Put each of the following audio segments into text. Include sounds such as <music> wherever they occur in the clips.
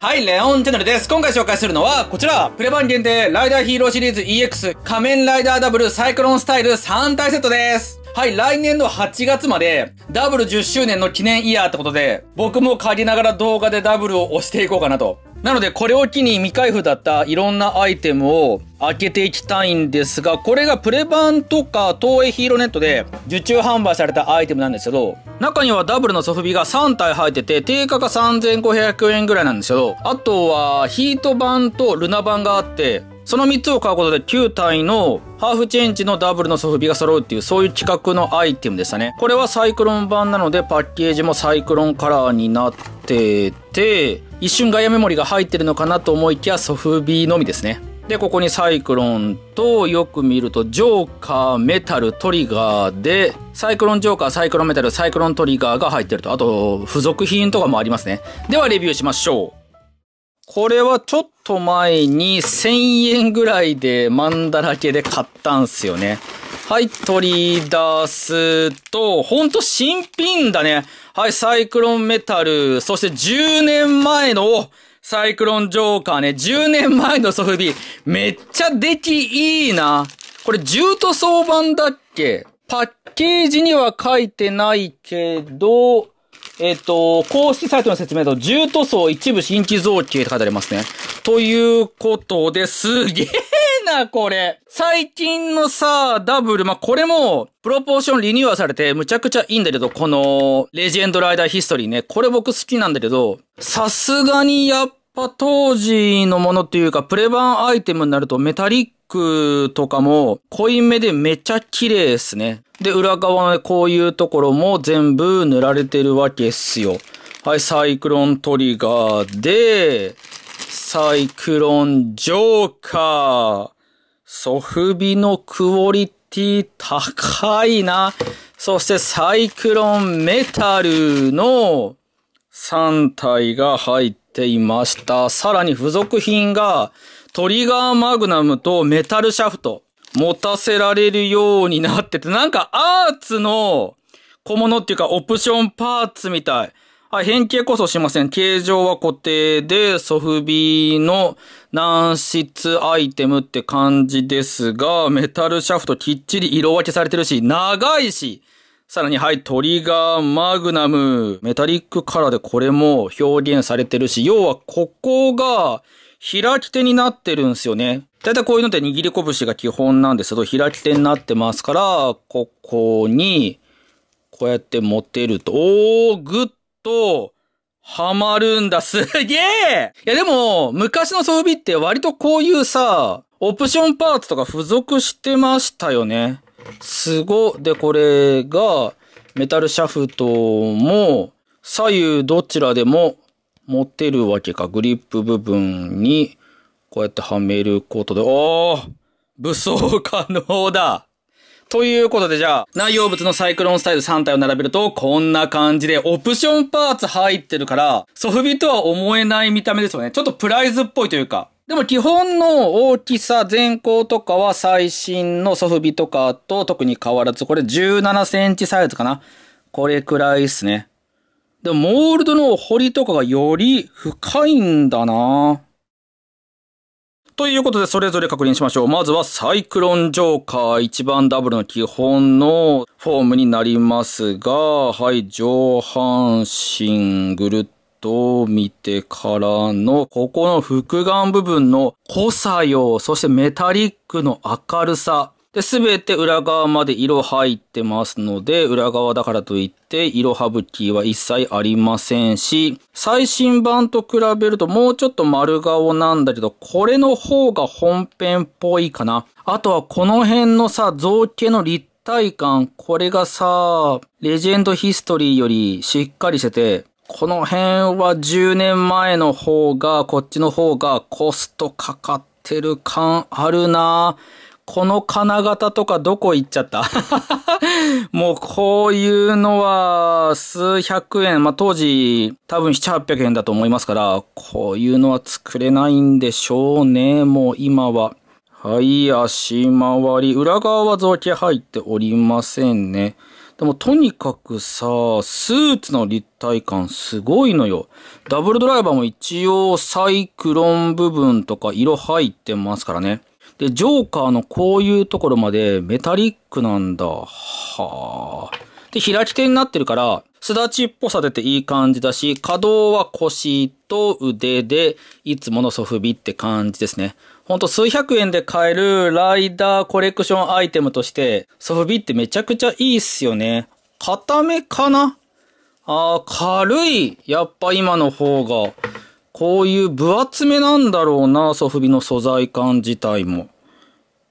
はい、レオンンネルです。今回紹介するのは、こちら、プレ版限定、ライダーヒーローシリーズ EX、仮面ライダーダブルサイクロンスタイル3体セットです。はい、来年の8月まで、ダブル10周年の記念イヤーってことで、僕も借りながら動画でダブルを押していこうかなと。なので、これを機に未開封だったいろんなアイテムを開けていきたいんですが、これがプレ版とか東映ヒーローネットで受注販売されたアイテムなんですけど、中にはダブルのソフビが3体入ってて、定価が3500円ぐらいなんですけど、あとはヒート版とルナ版があって、その3つを買うことで9体のハーフチェンジのダブルのソフビが揃うっていうそういう企画のアイテムでしたね。これはサイクロン版なのでパッケージもサイクロンカラーになってて、一瞬ガイアメモリが入ってるのかなと思いきやソフビのみですね。で、ここにサイクロンと、よく見ると、ジョーカー、メタル、トリガーで、サイクロンジョーカー、サイクロンメタル、サイクロントリガーが入ってると。あと、付属品とかもありますね。では、レビューしましょう。これはちょっと前に1000円ぐらいでマンダラ系で買ったんすよね。はい、取り出すと、ほんと新品だね。はい、サイクロンメタル、そして10年前の、サイクロンジョーカーね、10年前のソフビ、めっちゃ出来いいな。これ、中塗相版だっけパッケージには書いてないけど、えっ、ー、と、公式サイトの説明だと、重塗装一部新規造形って書いてありますね。ということで、すげえな、これ。最近のさ、ダブル、まあ、これも、プロポーションリニューアルされて、むちゃくちゃいいんだけど、この、レジェンドライダーヒストリーね、これ僕好きなんだけど、さすがにやっぱ当時のものっていうか、プレ版アイテムになるとメタリックとかも濃いめでめちゃ綺麗ですね。で、裏側のこういうところも全部塗られてるわけっすよ。はい、サイクロントリガーで、サイクロンジョーカー。ソフビのクオリティ高いな。そしてサイクロンメタルの3体が入ってていました。さらに付属品が、トリガーマグナムとメタルシャフト、持たせられるようになってて、なんかアーツの小物っていうかオプションパーツみたい。はい、変形こそしません。形状は固定で、ソフビの軟質アイテムって感じですが、メタルシャフトきっちり色分けされてるし、長いし、さらに、はい、トリガーマグナム、メタリックカラーでこれも表現されてるし、要はここが開き手になってるんですよね。だいたいこういうのって握り拳が基本なんですけど、開き手になってますから、ここに、こうやって持てると、おー、ぐっと、はまるんだ。すげえいやでも、昔の装備って割とこういうさ、オプションパーツとか付属してましたよね。すご。で、これが、メタルシャフトも、左右どちらでも持てるわけか。グリップ部分に、こうやってはめることで、おー武装可能だ <laughs> ということでじゃあ、内容物のサイクロンスタイル3体を並べると、こんな感じで、オプションパーツ入ってるから、ソフビとは思えない見た目ですよね。ちょっとプライズっぽいというか、でも基本の大きさ、全高とかは最新のソフビとかと特に変わらず、これ17センチサイズかな。これくらいっすね。でもモールドの彫りとかがより深いんだなということで、それぞれ確認しましょう。まずはサイクロンジョーカー一番ダブルの基本のフォームになりますが、はい、上半身ぐるっう見てからの、ここの複眼部分の濃さよ、そしてメタリックの明るさ。で、すべて裏側まで色入ってますので、裏側だからといって色ぶきは一切ありませんし、最新版と比べるともうちょっと丸顔なんだけど、これの方が本編っぽいかな。あとはこの辺のさ、造形の立体感、これがさ、レジェンドヒストリーよりしっかりしてて、この辺は10年前の方が、こっちの方がコストかかってる感あるなこの金型とかどこ行っちゃった <laughs> もうこういうのは数百円、まあ、当時多分7、800円だと思いますから、こういうのは作れないんでしょうね、もう今は。はい、足回り。裏側は造形入っておりませんね。でもとにかくさ、スーツの立体感すごいのよ。ダブルドライバーも一応サイクロン部分とか色入ってますからね。で、ジョーカーのこういうところまでメタリックなんだ。はあ。で、開き手になってるから、すだちっぽさ出ていい感じだし、可動は腰と腕で、いつものソフビって感じですね。ほんと数百円で買えるライダーコレクションアイテムとして、ソフビってめちゃくちゃいいっすよね。硬めかなあー、軽い。やっぱ今の方が。こういう分厚めなんだろうな、ソフビの素材感自体も。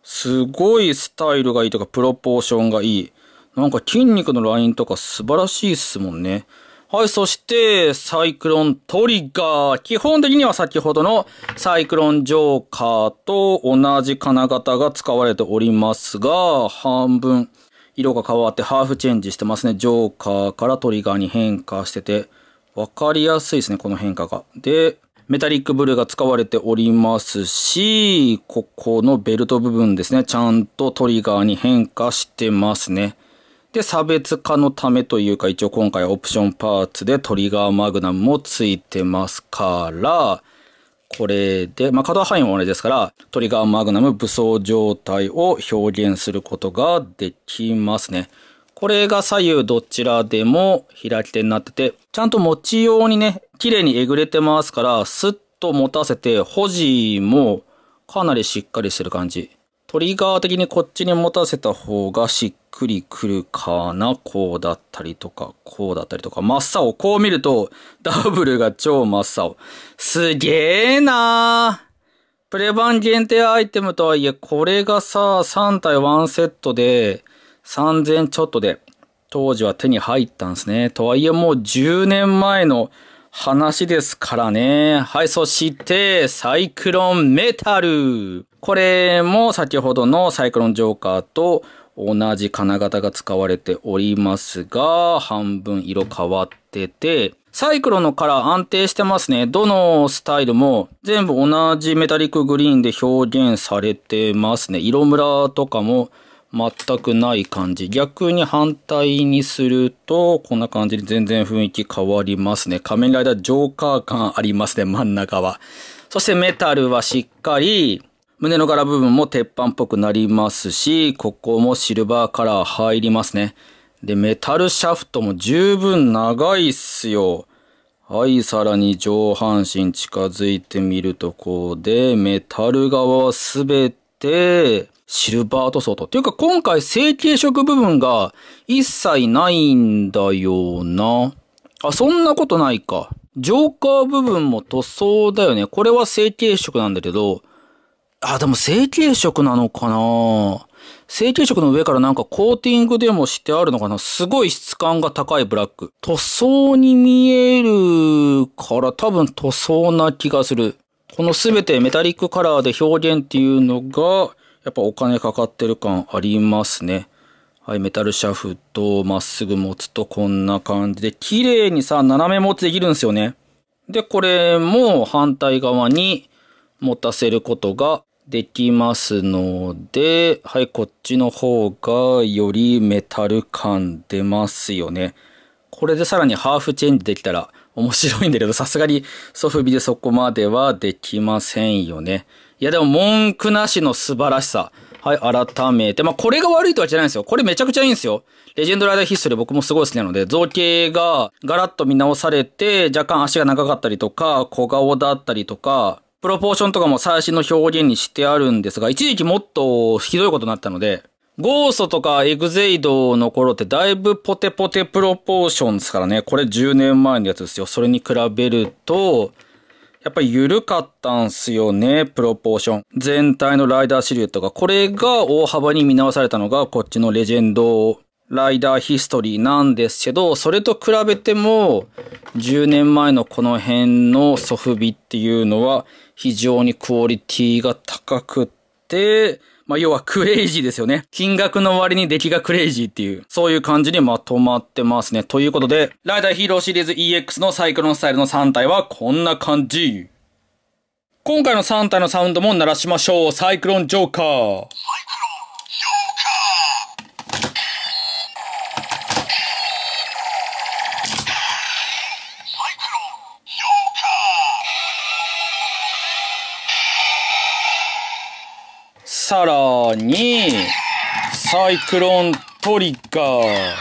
すごいスタイルがいいとか、プロポーションがいい。なんか筋肉のラインとか素晴らしいっすもんね。はい、そして、サイクロントリガー。基本的には先ほどのサイクロンジョーカーと同じ金型が使われておりますが、半分、色が変わってハーフチェンジしてますね。ジョーカーからトリガーに変化してて、わかりやすいですね、この変化が。で、メタリックブルーが使われておりますし、ここのベルト部分ですね、ちゃんとトリガーに変化してますね。で、差別化のためというか、一応今回オプションパーツでトリガーマグナムもついてますから、これで、まあ、可範囲も同じですから、トリガーマグナム武装状態を表現することができますね。これが左右どちらでも開き手になってて、ちゃんと持ち用にね、綺麗にえぐれてますから、スッと持たせて、保持もかなりしっかりしてる感じ。トリガー的にこっちに持たせた方がしっくりくるかな。こうだったりとか、こうだったりとか。真っ青。こう見ると、ダブルが超真っ青。すげえなープレ版限定アイテムとはいえ、これがさ、3体1セットで、3000ちょっとで、当時は手に入ったんですね。とはいえもう10年前の話ですからね。はい、そして、サイクロンメタルこれも先ほどのサイクロンジョーカーと同じ金型が使われておりますが、半分色変わってて、サイクロンのカラー安定してますね。どのスタイルも全部同じメタリックグリーンで表現されてますね。色ムラとかも全くない感じ。逆に反対にすると、こんな感じで全然雰囲気変わりますね。仮面ライダージョーカー感ありますね、真ん中は。そしてメタルはしっかり胸の柄部分も鉄板っぽくなりますし、ここもシルバーカラー入りますね。で、メタルシャフトも十分長いっすよ。はい、さらに上半身近づいてみるとこうで、メタル側はすべてシルバー塗装と。っていうか今回成型色部分が一切ないんだよな。あ、そんなことないか。ジョーカー部分も塗装だよね。これは成型色なんだけど、あ、でも成型色なのかな成型色の上からなんかコーティングでもしてあるのかなすごい質感が高いブラック。塗装に見えるから多分塗装な気がする。このすべてメタリックカラーで表現っていうのが、やっぱお金かかってる感ありますね。はい、メタルシャフトをまっすぐ持つとこんな感じで、綺麗にさ、斜め持ちできるんですよね。で、これも反対側に持たせることができますので、はい、こっちの方がよりメタル感出ますよね。これでさらにハーフチェンジできたら面白いんだけど、さすがにソフビでそこまではできませんよね。いやでも文句なしの素晴らしさ。はい、改めて。まあ、これが悪いとはじゃないんですよ。これめちゃくちゃいいんですよ。レジェンドライダーヒストリー僕もすごい好きなので、造形がガラッと見直されて、若干足が長かったりとか、小顔だったりとか、プロポーションとかも最新の表現にしてあるんですが、一時期もっとひどいことになったので、ゴーストとかエグゼイドの頃ってだいぶポテポテプロポーションですからね。これ10年前のやつですよ。それに比べると、やっぱり緩かったんすよね、プロポーション。全体のライダーシルエットが。これが大幅に見直されたのが、こっちのレジェンドライダーヒストリーなんですけど、それと比べても、10年前のこの辺のソフビっていうのは、非常にクオリティが高くって、まあ、要はクレイジーですよね。<laughs> 金額の割に出来がクレイジーっていう、そういう感じにまとまってますね。ということで、ライダーヒーローシリーズ EX のサイクロンスタイルの3体はこんな感じ。今回の3体のサウンドも鳴らしましょう。サイクロンジョーカー。さらに、サイクロントリガー。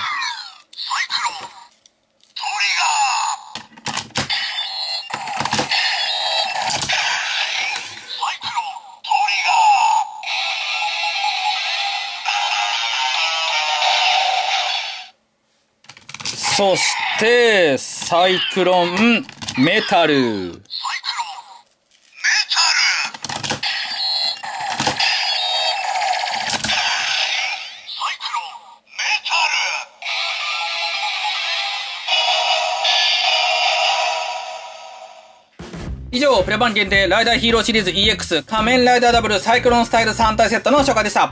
そして、サイクロンメタル。以上、プレ版限定ライダーヒーローシリーズ EX 仮面ライダーダブル、サイクロンスタイル3体セットの紹介でした。